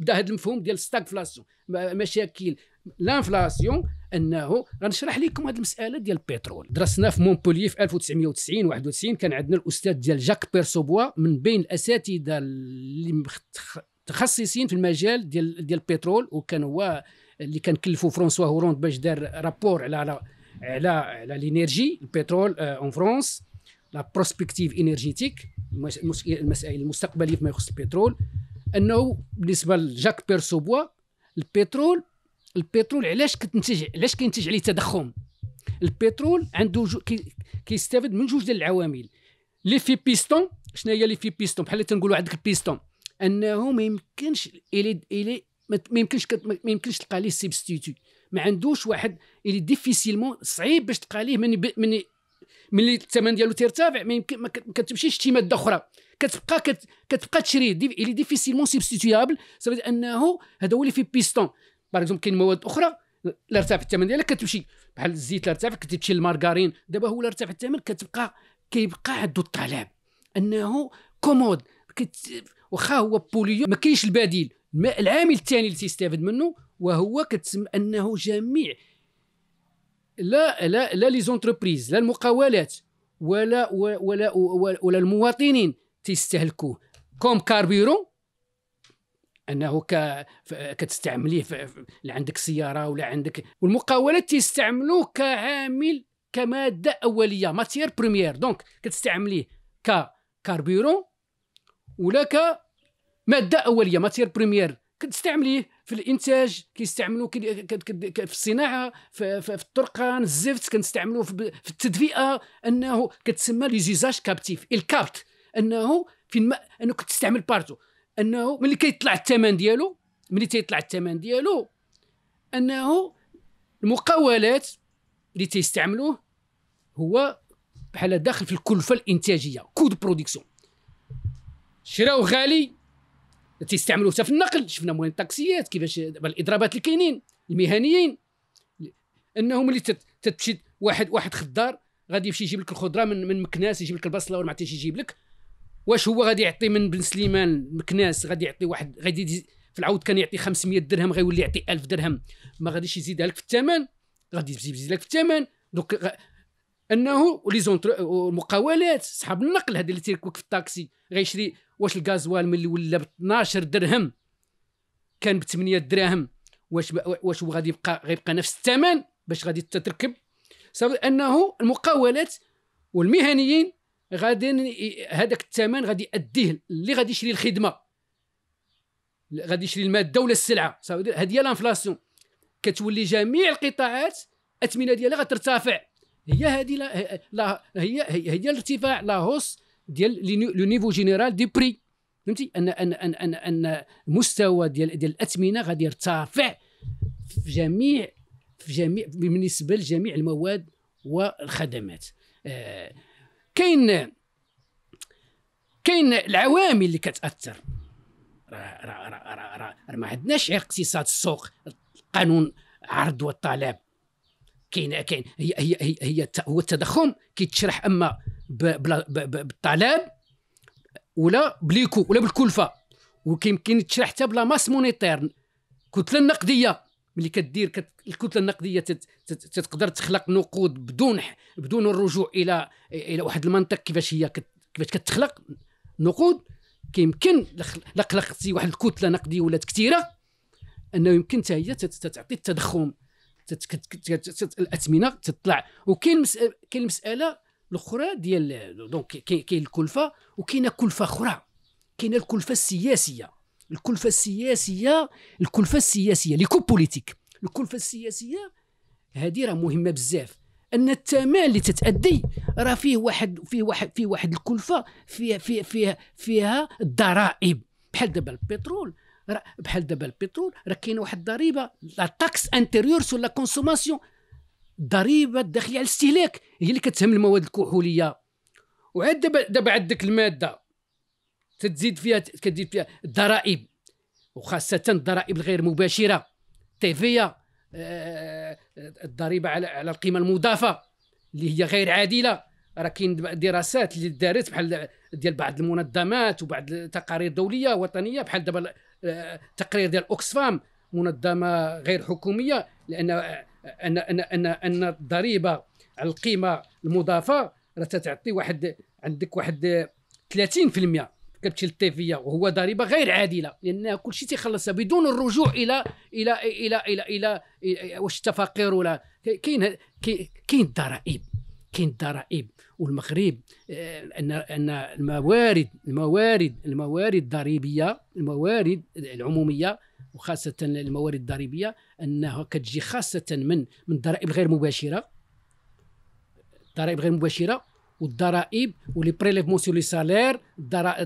بدا هذا المفهوم ديال ستاغفلاسيون مشاكل لانفلاسيون انه غنشرح لكم هذه المساله ديال البترول درسنا في مونبولي في 1990 91 كان عندنا الاستاذ ديال جاك بيرسوبوا من بين الاساتذه اللي متخصصين في المجال ديال ديال البترول وكان هو اللي كان كلفو فرانسوا هوروند باش دار رابور على على على, على الانرجي البترول اون فرونس لا بروسبكتيف انرجيتيك المسائل المستقبليه فيما يخص البترول انه بالنسبه لجاك بيرسوبوا البترول البترول علاش كتنتج علاش كينتج عليه تضخم البترول عنده جو... كي... كيستافد من جوج ديال العوامل لي في بيستون شنو هي لي في بيستون بحال اللي تنقولوا عندك البيستون انه ما يمكنش الي الي ما يمكنش كت... ما يمكنش تلقى ليه سيبستيتو ما عندوش واحد الي ديفيسيلمون صعيب باش تلقى ليه من ب... من ملي الثمن ديالو تيرتفع ما يمكن ما كتمشيش شي ماده اخرى كتبقى كتبقى تشري دي... ديفيسيلمون سبستيتيابل سافي انه هذا هو اللي فيه بيستون باغ اكزومبل كاين مواد اخرى لا ارتفع الثمن ديالها كتمشي بحال الزيت لا ارتفع كتمشي للمارغارين دابا هو لا ارتفع الثمن كتبقى كيبقى عنده الطلب انه كومود واخا هو بوليو ما كاينش البديل العامل الثاني اللي تيستافد منه وهو كتسمى انه جميع لا لا لا لي زونتربريز لا المقاولات ولا ولا ولا, ولا المواطنين تيستهلكوه كوم كاربيرو انه ك... كتستعمليه في... عندك سياره ولا عندك والمقاولات تيستعملوه كعامل كماده اوليه ماتير بريمير دونك كتستعمليه ككاربيرون ولا كماده اوليه ماتير بريمير كتستعمليه في الانتاج كيستعملوه كي... في الصناعه في, في الطرقان الزفت كنستعملوه في... في التدفئه انه كتسمى لي زيزاج كابتيف الكابت انه فين ما انك تستعمل بارتو انه ملي كيطلع الثمن ديالو ملي تيطلع الثمن ديالو انه المقاولات اللي تيستعملوه هو بحال داخل في الكلفه الانتاجيه كود برودكسيون شراو غالي تيستعملوه حتى في النقل شفنا موين الطاكسيات كيفاش الاضرابات اللي كاينين المهنيين انهم اللي تتمشي واحد واحد خضار غادي يمشي يجيب لك الخضره من من مكناس يجيب لك البصله ولا ما عرفتش يجيب لك واش هو غادي يعطي من بن سليمان مكناس غادي يعطي واحد غادي في العود كان يعطي 500 درهم غيولي يعطي 1000 درهم ما غاديش يزيدها لك في الثمن غادي يزيد لك في الثمن دونك غ... انه لي المقاولات صحاب النقل هذا اللي تيركوك في الطاكسي غيشري واش الغازوال ملي ولا ب 12 درهم كان ب 8 دراهم واش ب... واش هو غادي يبقى غيبقى نفس الثمن باش غادي تركب صافي انه المقاولات والمهنيين غادي هذاك الثمن غادي يأديه اللي غادي يشري الخدمه غادي يشري الماده ولا السلعه هذه هي الانفلاسيون كتولي جميع القطاعات الاثمنه ديالها غترتفع هي هذه لا, هي, هي هي الارتفاع لا هوس ديال لو نيفو جينيرال دي بري فهمتي ان ان ان ان ان المستوى ديال ديال الاثمنه غادي يرتفع في جميع في جميع بالنسبه لجميع المواد والخدمات آه كاين كاين العوامل اللي كتاثر راه ما عندناش غير اقتصاد السوق القانون عرض والطلب كاين كاين هي هي هي, هي هو التضخم كيتشرح اما بالطلب ولا بليكو ولا بالكلفه وكيمكن يتشرح حتى بلا ماس مونيتير كتله نقديه ملي كدير كت... الكتله النقديه تت... تتقدر تخلق نقود بدون بدون الرجوع الى الى واحد المنطق كيفاش هي كت... كيفاش كتخلق نقود كيمكن لقلقتي واحد الكتله نقديه ولات كثيره انه يمكن حتى هي تعطي التضخم الاثمنه تطلع وكاين كاين المساله الاخرى ديال دونك كاين الكلفه وكاينه كلفه اخرى كاينه الكلفه السياسيه الكلفه السياسيه الكلفه السياسيه لي كوب بوليتيك الكلفه السياسيه هذه راه مهمه بزاف ان الثمن اللي تتادي راه فيه واحد فيه واحد فيه واحد الكلفه فيها فيها فيها, فيها الضرائب بحال دابا البترول بحال دابا البترول راه كاينه واحد الضريبه لا تاكس انتيريور سو لا كونسوماسيون الضريبه الداخليه على الاستهلاك هي اللي كتهم المواد الكحوليه وعاد دابا دابا عندك الماده تزيد فيها كتزيد فيها الضرائب وخاصه الضرائب الغير مباشره تيفيا آه، آه، الضريبه على على القيمه المضافه اللي هي غير عادله راه كاين دراسات اللي دارت بحال ديال بعض المنظمات وبعض التقارير دوليه وطنيه بحال دابا التقرير آه، ديال اوكسفام منظمه غير حكوميه لان ان ان ان ان الضريبه على القيمه المضافه راه تتعطي واحد عندك واحد 30% كتمشي للطيفيه وهو ضريبه غير عادله لان كل شيء تيخلصها بدون الرجوع الى الى الى الى الى, إلى واش انت ولا كاين كاين الضرائب كاين الضرائب والمغرب آه، ان ان الموارد الموارد الموارد الضريبيه الموارد العموميه وخاصه الموارد الضريبيه انها كتجي خاصه من من الضرائب الغير مباشره الضرائب غير مباشره والضرائب ولي بريليفمون سو لي سالير ان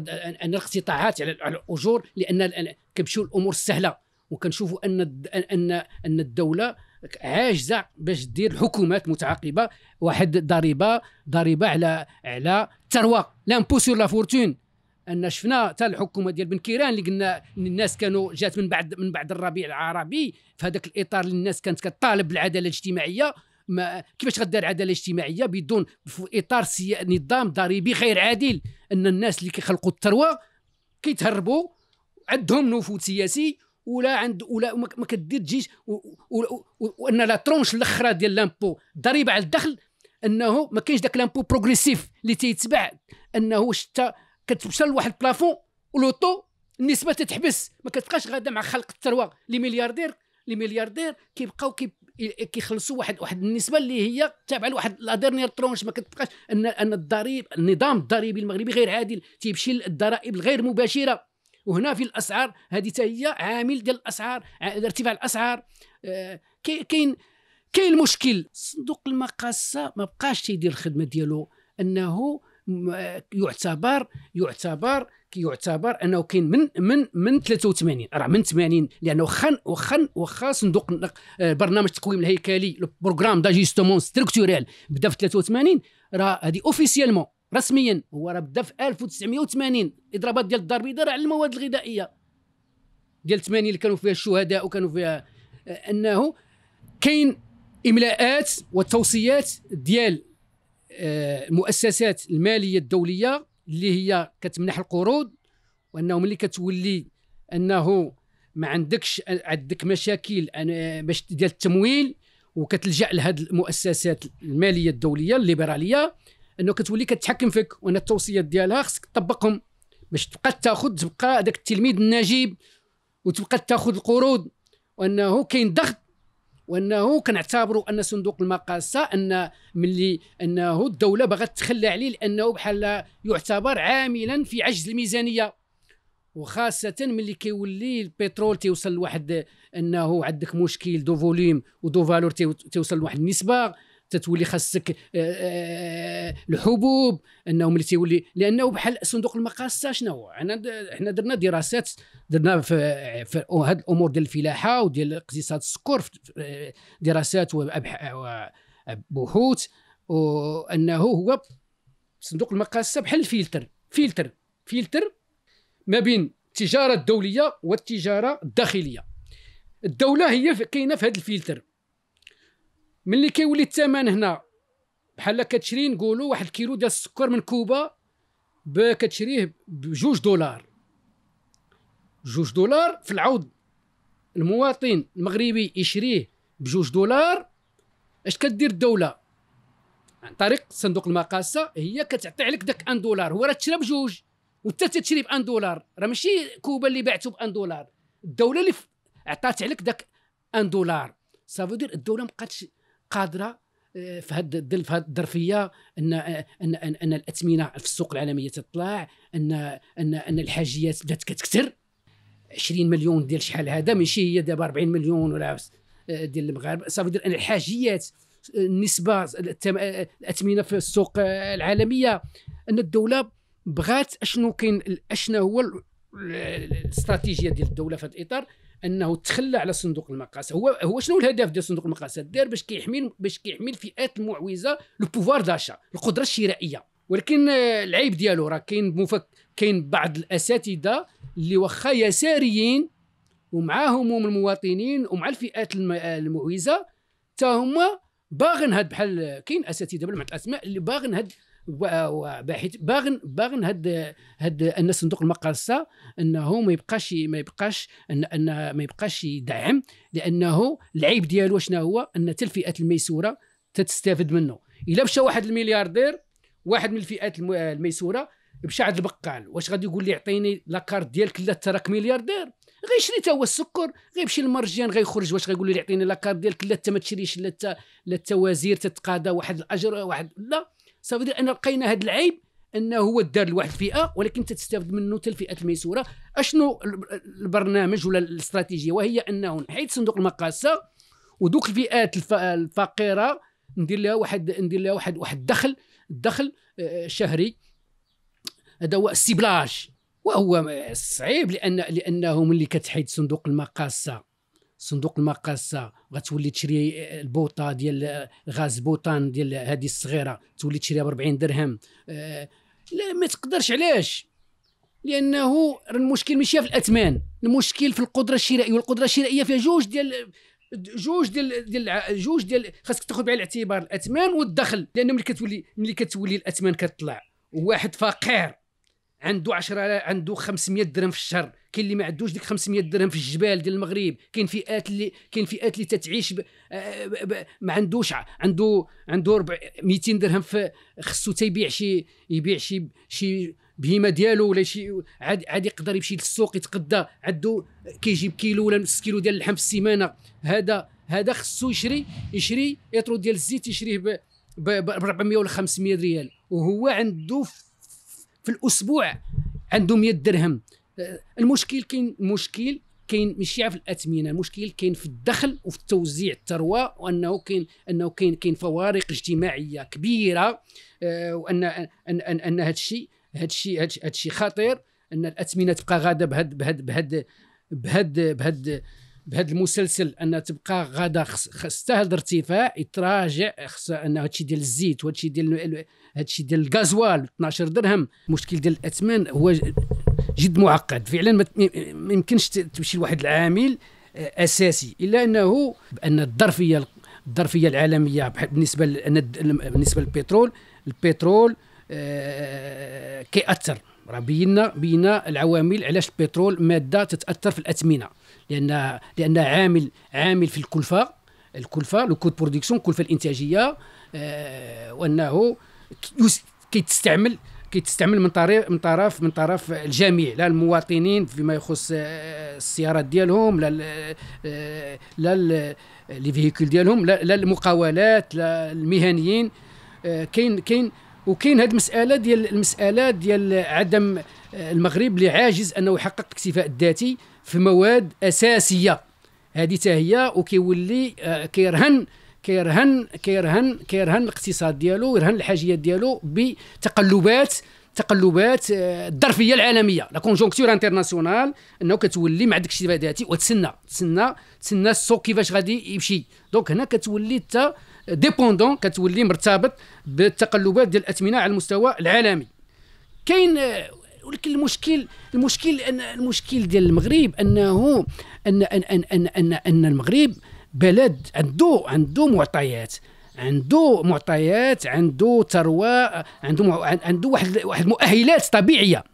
الاقتطاعات على الاجور لان كتمشيو الامور السهله وكنشوفوا ان ان ان الدوله عاجزه باش دير الحكومات متعاقبه واحد ضريبه ضريبه على على الثروه لامبو سور لا فورتون ان شفنا حتى الحكومه ديال بن كيران اللي قلنا الناس كانوا جات من بعد من بعد الربيع العربي في هذاك الاطار اللي الناس كانت كطالب بالعداله الاجتماعيه ما كيفاش غدير العداله الاجتماعيه بدون في اطار نظام ضريبي غير عادل ان الناس اللي كيخلقوا الثروه كيتهربوا عندهم نفوذ سياسي ولا عند ولا ما كدير تجيش وان لا ترونش الاخرى ديال لامبو الضريبه على الدخل انه ما كاينش داك لامبو بروغريسيف اللي تيتبع انه شتا كتوصل لواحد البلافون ولوطو النسبه تتحبس ما كتبقاش غاده مع خلق الثروه لي ملياردير لي ملياردير كيبقاو كيخلصوا واحد واحد النسبه اللي هي تابعه لواحد لا ديرنيير ترونش ما كتبقاش ان ان الضريب النظام الضريبي المغربي غير عادل تيمشي للضرائب الغير مباشره وهنا في الاسعار هذه حتى هي عامل ديال الاسعار ارتفاع الاسعار آه، كاين كاين المشكل صندوق المقاصه ما بقاش تيدير الخدمه ديالو انه يعتبر يعتبر يعتبر انه كاين من من من 83 راه من 80 لانه واخا واخا واخا صندوق آه، برنامج التقويم الهيكلي البروغرام داجيستومون ستركتوريال بدا في 83 راه هذه اوفيسيالمون رسميا هو راه بدا في 1980 اضرابات ديال الدار البيضاء على المواد الغذائيه ديال 80 اللي كانوا فيها الشهداء وكانوا فيها آه، انه كاين املاءات وتوصيات ديال المؤسسات آه، الماليه الدوليه اللي هي كتمنح القروض وانه ملي كتولي انه ما عندكش عندك مشاكل باش ديال التمويل وكتلجا لهذ المؤسسات الماليه الدوليه الليبراليه انه كتولي كتحكم فيك وان التوصيات ديالها خصك تطبقهم باش تبقى تاخذ تبقى هذاك التلميذ النجيب وتبقى تاخذ القروض وانه كاين ضغط وانه كنعتبروا ان صندوق المقاصه ان ملي انه الدوله بغات تخلى عليه لانه بحال يعتبر عاملا في عجز الميزانيه وخاصه ملي كيولي البترول تيوصل لواحد انه عندك مشكل دو فوليوم ودو فالور تيوصل لواحد النسبه تتولي خاصك آه، آه، آه، الحبوب انه ملي تيولي لانه بحال صندوق المقاصه شنو انا حنا درنا دراسات درنا في, في هاد الامور ديال الفلاحه وديال اقتصاد السكر دراسات وبحوث وانه هو صندوق المقاصه بحال الفلتر فلتر فلتر ما بين التجاره الدوليه والتجاره الداخليه الدوله هي كاينه في هذا الفلتر ملي كيولي الثمن هنا بحال كتشري نقولوا واحد الكيلو ديال السكر من كوبا كتشريه بجوج دولار جوج دولار في العوض المواطن المغربي يشريه بجوج دولار اش كدير الدوله عن طريق صندوق المقاصه هي كتعطي عليك داك 1 دولار هو راه تشرى بجوج وانت تتشري ب 1 دولار راه ماشي كوبا اللي باعته ب 1 دولار الدوله اللي عطات عليك داك 1 دولار سافو دير الدوله مابقاتش قادره آه، في هذه الظل في هذه الظرفيه آه، ان ان ان الاثمنه في السوق العالميه تطلع ان ان ان الحاجيات بدات كتكثر 20 مليون ديال شحال هذا ماشي هي دابا 40 مليون ولا آه، ديال المغاربه صافي دير ان الحاجيات النسبه الاثمنه في السوق العالميه ان الدوله بغات اشنو كاين اشنو هو الاستراتيجيه ديال الدوله في هذا الاطار انه تخلى على صندوق المقاس هو هو شنو الهدف ديال صندوق المقاس دار باش كيحمي باش كيحمي الفئات المعوزه لو بوفوار داشا القدره الشرائيه ولكن آه، العيب ديالو راه كاين مفك كاين بعض الاساتذه اللي واخا يساريين ومعاهم هم المواطنين ومع الفئات المعوزه حتى هما باغن هاد بحال كاين اساتذه بالمعنى الاسماء اللي باغن هاد وباحث باغن باغن هاد هاد ان صندوق المقاصه انه ما يبقاش ما يبقاش ان ان ما يبقاش يدعم لانه العيب ديالو شنو هو ان حتى الفئات الميسوره تتستافد منه الا مشى واحد الملياردير واحد من الفئات الميسوره مشى عند البقال واش غادي يقول لي عطيني لاكارت ديالك لا تراك ملياردير غيشري حتى هو السكر غيمشي للمرجان غيخرج واش غيقول لي عطيني لاكارت ديالك لا انت ما تشريش لا انت لا انت وزير تتقاضى واحد الاجر واحد لا صافي ان لقينا هذا العيب انه هو دار لواحد الفئه ولكن تستافد منه حتى الفئات الميسوره اشنو البرنامج ولا الاستراتيجيه وهي انه نحيد صندوق المقاسه ودوك الفئات الفقيره ندير لها واحد ندير لها واحد واحد الدخل الدخل آه، شهري هذا هو السيبلاج وهو صعيب لان لانه ملي كتحيد صندوق المقاسه صندوق المقاصه غتولي تشري البوطه ديال غاز بوطان ديال هذه الصغيره تولي تشريها ب 40 درهم آه، لا ما تقدرش علاش لانه المشكل ماشي في الاثمان المشكل في القدره الشرائيه والقدره الشرائيه فيها جوج ديال جوج ديال ديال جوج ديال خاصك تاخذ بعين الاعتبار الاثمان والدخل لان ملي كتولي ملي كتولي الاثمان كتطلع وواحد فقير عنده 10 عنده 500 درهم في الشهر كاين اللي ما عندوش ديك 500 درهم في الجبال ديال المغرب كاين فئات اللي كاين فئات اللي تتعيش ب... آه، ب... ما عندوش عنده عنده 200 درهم في خصو تيبيع شي يبيع شي شي بهيمه ديالو ولا شي عاد عاد يقدر يمشي للسوق يتقدى عنده كيجيب كيلو ولا نص كيلو ديال اللحم في السيمانه هذا هذا خصو يشري يشري يطرو ديال الزيت يشريه ب ب 400 ولا 500 ريال وهو عنده في الاسبوع عندهم 100 درهم أه، المشكل كاين مشكل كاين ماشي في الاثمنه المشكل كاين في الدخل وفي توزيع الثروه وانه كاين انه كاين كاين فوارق اجتماعيه كبيره أه، وان ان ان, أن, هذا الشيء هذا الشيء هذا الشيء خطير ان الاثمنه تبقى غاده بهذا بهذا بهذا بهذا بهاد, بهذا المسلسل ان تبقى غدا خاص هذا الارتفاع يتراجع خص ان هادشي ديال الزيت وهادشي ديال هادشي ديال الغازوال 12 درهم المشكل ديال الاثمان هو جد معقد فعلا ما يمكنش تمشي لواحد العامل آه، اساسي الا انه بان الظرفيه الظرفيه العالميه بالنسبه بالنسبه للبترول البترول آه، كيأثر راه بينا بينا العوامل علاش البترول ماده تتاثر في الاثمنه لان لان عامل عامل في الكلفه الكلفه لو كود برودكسيون الكلفه الانتاجيه آه، وانه كيتستعمل كيتستعمل من طريق من طرف من طرف الجميع لا المواطنين فيما يخص آه، السيارات ديالهم لا آه، لا لي فيهيكول ديالهم لا المقاولات لا المهنيين كاين كاين وكاين هذه المساله ديال المساله ديال عدم آه، المغرب اللي عاجز انه يحقق الاكتفاء الذاتي في مواد اساسيه هذه حتى هي وكيولي آه، كيرهن كيرهن كيرهن كيرهن الاقتصاد ديالو ويرهن الحاجيات ديالو بتقلبات تقلبات آه، الظرفيه العالميه لا كونجونكتور انترناسيونال انه كتولي ما عندكش اكتفاء ذاتي وتسنى تسنى تسنى السوق كيفاش غادي يمشي دونك هنا كتولي حتى ديبوندون كتولي مرتبط بالتقلبات ديال الاثمنه على المستوى العالمي كاين آه، ولكن المشكل المشكل ان المشكل ديال المغرب انه ان ان ان ان ان, أن المغرب بلد عنده عنده معطيات عنده معطيات عنده ثروه عنده عنده واحد واحد المؤهلات طبيعيه